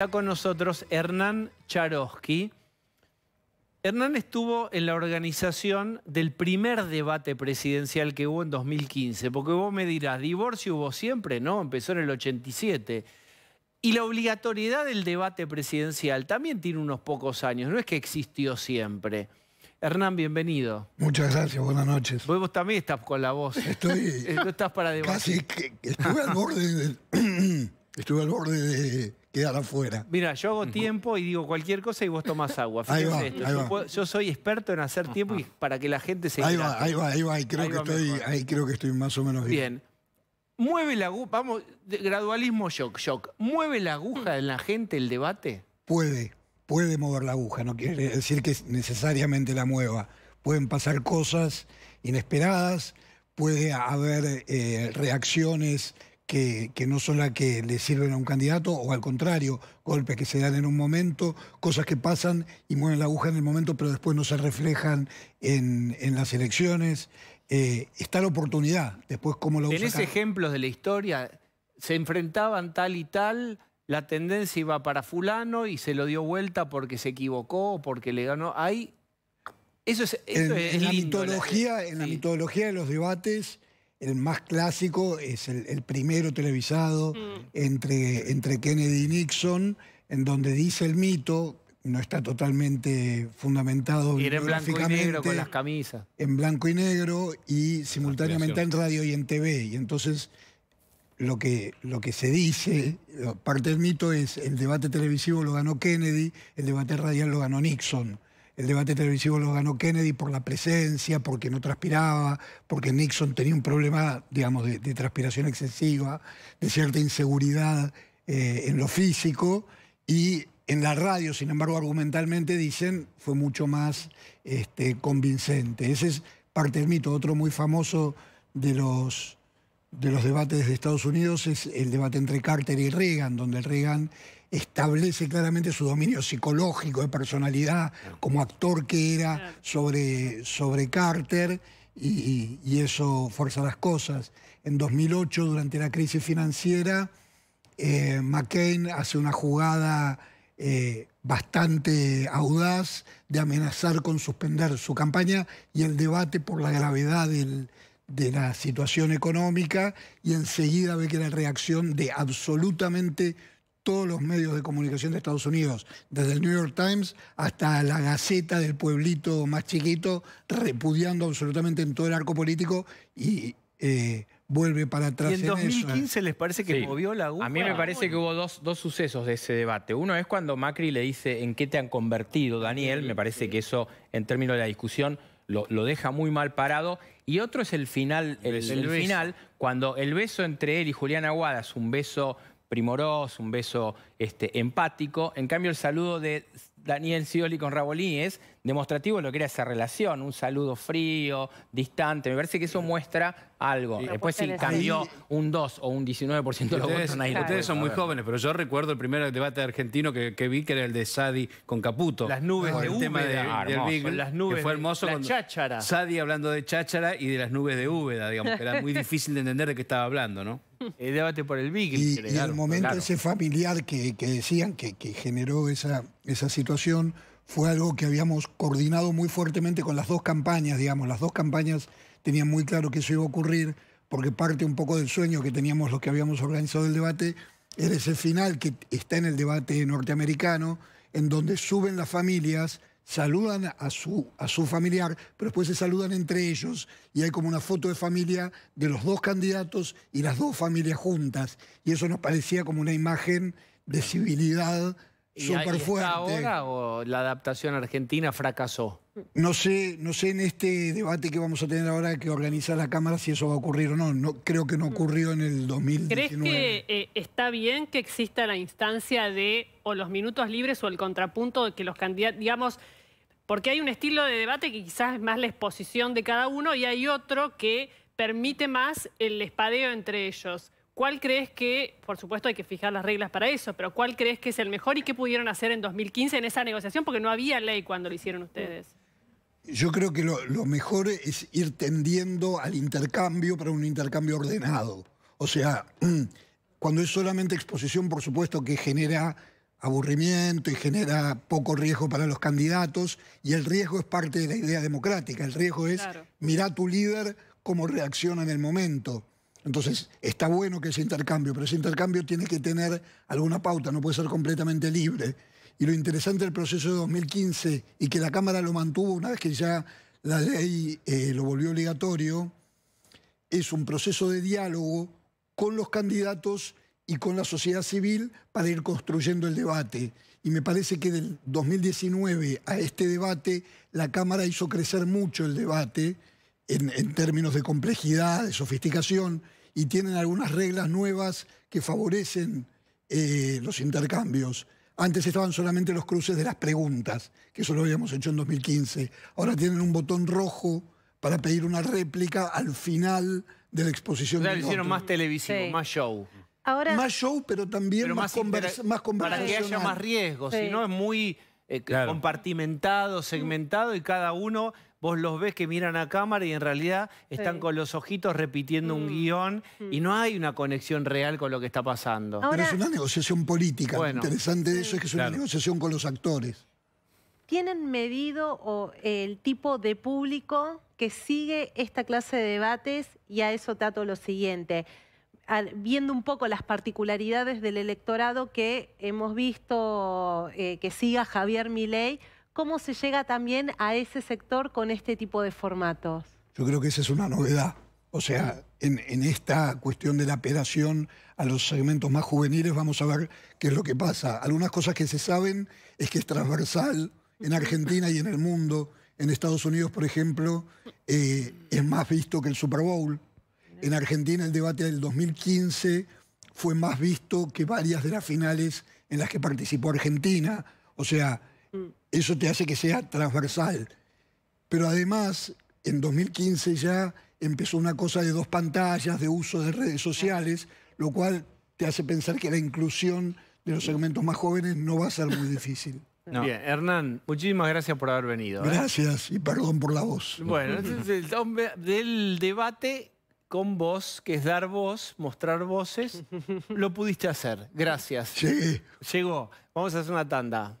Está con nosotros Hernán Charosky. Hernán estuvo en la organización del primer debate presidencial que hubo en 2015, porque vos me dirás, divorcio hubo siempre, ¿no? Empezó en el 87. Y la obligatoriedad del debate presidencial también tiene unos pocos años, no es que existió siempre. Hernán, bienvenido. Muchas gracias, buenas noches. Vos también estás con la voz. Estoy... estás para debatir. Casi estuve al borde de... Estuve al borde de quedar afuera. Mira, yo hago tiempo y digo cualquier cosa y vos tomás agua. Ahí yo, soy experto en hacer tiempo y para que la gente se... Ahí va, ahí va, ahí va. ahí creo que estoy más o menos bien. Bien. Mueve la aguja, vamos, gradualismo shock, shock. ¿Mueve la aguja en la gente el debate? Puede, puede mover la aguja, no quiere decir que necesariamente la mueva. Pueden pasar cosas inesperadas, puede haber eh, reacciones que, no son las que le sirven a un candidato, o al contrario, golpes que se dan en un momento, cosas que pasan y mueven la aguja en el momento, pero después no se reflejan en, las elecciones. Eh, está la oportunidad, después cómo lo ¿Tenés ejemplos de la historia? Se enfrentaban tal y tal, la tendencia iba para fulano y se lo dio vuelta porque se equivocó, o porque le ganó. Hay eso es, en, la mitología, en la mitología de los debates el más clásico es el, primero televisado mm. entre, entre Kennedy y Nixon, en donde dice el mito, no está totalmente fundamentado. Ir en blanco y negro con las camisas. En blanco y negro y simultáneamente en radio y en TV. Y entonces lo que, lo que se dice, parte del mito es el debate televisivo lo ganó Kennedy, el debate radial lo ganó Nixon el debate televisivo lo ganó Kennedy por la presencia, porque no transpiraba, porque Nixon tenía un problema, digamos, de, transpiración excesiva, de cierta inseguridad eh, en lo físico, y en la radio, sin embargo, argumentalmente dicen, fue mucho más este, convincente. Ese es parte del mito. Otro muy famoso de los, de los debates de Estados Unidos es el debate entre Carter y Reagan, donde Reagan establece claramente su dominio psicológico de personalidad como actor que era sobre, sobre Carter y, eso fuerza las cosas. En 2008, durante la crisis financiera, eh, McCain hace una jugada eh, bastante audaz de amenazar con suspender su campaña y el debate por la gravedad de la situación económica y enseguida ve que la reacción de absolutamente todos los medios de comunicación de Estados Unidos, desde el New York Times hasta la Gaceta del pueblito más chiquito, repudiando absolutamente en todo el arco político y eh, vuelve para atrás. ¿Y en, 2015 les parece que movió la aguja? A mí me parece que hubo dos, dos, sucesos de ese debate. Uno es cuando Macri le dice en qué te han convertido, Daniel. Me parece que eso, en términos de la discusión, lo, deja muy mal parado. Y otro es el final, el, final, cuando el beso entre él y Julián es un beso primoroso, un beso este, empático. En cambio, el saludo de Daniel Sioli con Rabolí es demostrativo de lo que era esa relación, un saludo frío, distante. Me parece que eso muestra algo. Después sí, cambió un 2 o un 19% de los votos. Ustedes son muy jóvenes, pero yo recuerdo el primer debate argentino que, vi, que era el de Sadi con Caputo. Las nubes de Úbeda. De, fue hermoso. De, cháchara. Sadi hablando de cháchara y de las nubes de Úbeda, digamos. Era muy difícil de entender de qué estaba hablando, ¿no? El debate por el Big. Y, al el momento ese familiar que, decían que, generó esa, esa situación fue algo que habíamos coordinado muy fuertemente con las dos campañas, digamos. Las dos campañas tenían muy claro que eso iba a ocurrir, porque parte un poco del sueño que teníamos los que habíamos organizado el debate era ese final que está en el debate norteamericano, en donde suben las familias, saludan a su, a su familiar, pero después se saludan entre ellos y hay como una foto de familia de los dos candidatos y las dos familias juntas. Y eso nos parecía como una imagen de civilidad Super ahora o la adaptación argentina fracasó? No sé, no sé en este debate que vamos a tener ahora que organizar la Cámara si eso va a ocurrir o no. no creo que no mm. ocurrió en el 2019. ¿Crees que eh, está bien que exista la instancia de o los minutos libres o el contrapunto de que los candidatos, digamos, porque hay un estilo de debate que quizás es más la exposición de cada uno y hay otro que permite más el espadeo entre ellos. ¿Cuál crees que, por supuesto hay que fijar las reglas para eso, pero cuál crees que es el mejor y qué pudieron hacer en 2015 en esa negociación? Porque no había ley cuando lo hicieron ustedes. Yo creo que lo, mejor es ir tendiendo al intercambio para un intercambio ordenado. O sea, cuando es solamente exposición, por supuesto que genera aburrimiento y genera poco riesgo para los candidatos, y el riesgo es parte de la idea democrática, el riesgo es mirar a tu líder cómo reacciona en el momento. Entonces, está bueno que ese intercambio, pero ese intercambio tiene que tener alguna pauta, no puede ser completamente libre. Y lo interesante del proceso de 2015 y que la Cámara lo mantuvo una vez que ya la ley eh, lo volvió obligatorio, es un proceso de diálogo con los candidatos y con la sociedad civil para ir construyendo el debate. Y me parece que del 2019 a este debate, la Cámara hizo crecer mucho el debate en términos de complejidad, de sofisticación y tienen algunas reglas nuevas que favorecen eh, los intercambios. Antes estaban solamente los cruces de las preguntas, que eso lo habíamos hecho en 2015. Ahora tienen un botón rojo para pedir una réplica al final de la exposición. O sea, hicieron más televisivo, más show. Ahora, más show, pero también más, más, Para que haya más riesgos, si no es muy eh, compartimentado, segmentado y cada uno vos los ves que miran a cámara y en realidad están con los ojitos repitiendo un mm. guión y mm. no hay una conexión real con lo que está pasando. Pero es una negociación política. lo interesante de eso es que es una negociación con los actores. ¿Tienen medido eh, el tipo de público que sigue esta clase de debates? Y a eso trato lo siguiente viendo un poco las particularidades del electorado que hemos visto eh, que siga Javier Milei ¿Cómo se llega también a ese sector con este tipo de formatos? Yo creo que esa es una novedad. O sea, en, esta cuestión de la apelación a los segmentos más juveniles vamos a ver qué es lo que pasa. Algunas cosas que se saben es que es transversal en Argentina y en el mundo. En Estados Unidos, por ejemplo, eh, es más visto que el Super Bowl. En Argentina el debate del 2015 fue más visto que varias de las finales en las que participó Argentina. O sea, Mm. Eso te hace que sea transversal. Pero además, en 2015 ya empezó una cosa de dos pantallas, de uso de redes sociales, lo cual te hace pensar que la inclusión de los segmentos más jóvenes no va a ser muy difícil. Bien, Hernán, muchísimas gracias por haber venido. ¿eh? Gracias y perdón por la voz. Bueno, del debate con vos, que es dar voz, mostrar voces, lo pudiste hacer. Gracias. Sí. Llegó. Vamos a hacer una tanda.